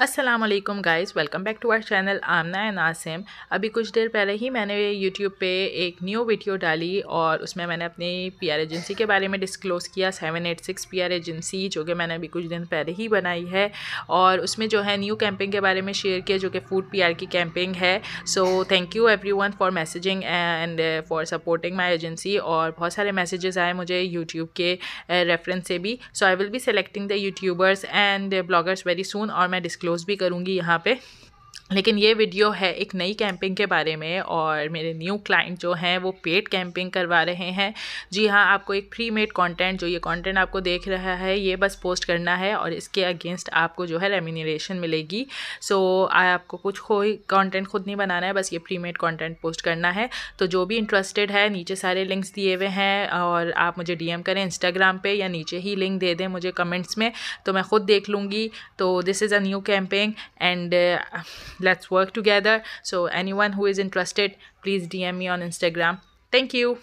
Aslam guys welcome back to our channel Aamna and Asim अभी कुछ देर पहले ही मैंने यूट्यूब पे एक न्यू वीडियो डाली और उसमें मैंने अपनी पीआर एजेंसी के बारे में डिस्क्लोज़ किया 786 आर एजेंसी जो कि मैंने अभी कुछ दिन पहले ही बनाई है और उसमें जो है न्यू कैंपिंग के बारे में शेयर किया जो कि फ़ूड पी की कैंपिंग है so thank you every for messaging and for supporting my agency और बहुत सारे मैसेजेस आए मुझे यूट्यूब के रेफरेंस से भी so I will be selecting the youtubers and bloggers very soon और मैं डिस्क्लोज क्लोज भी करूँगी यहाँ पे लेकिन ये वीडियो है एक नई कैंपिंग के बारे में और मेरे न्यू क्लाइंट जो हैं वो पेड कैंपिंग करवा रहे हैं जी हाँ आपको एक प्री मेड कॉन्टेंट जो ये कॉन्टेंट आपको देख रहा है ये बस पोस्ट करना है और इसके अगेंस्ट आपको जो है रेमिनेशन मिलेगी सो आपको कुछ कोई कॉन्टेंट खुद नहीं बनाना है बस ये प्री मेड कॉन्टेंट पोस्ट करना है तो जो भी इंटरेस्टेड है नीचे सारे लिंक्स दिए हुए हैं और आप मुझे डी करें इंस्टाग्राम पर या नीचे ही लिंक दे दें मुझे कमेंट्स में तो मैं खुद देख लूँगी तो this is a new camping and let's work together so anyone who is interested please dm me on instagram thank you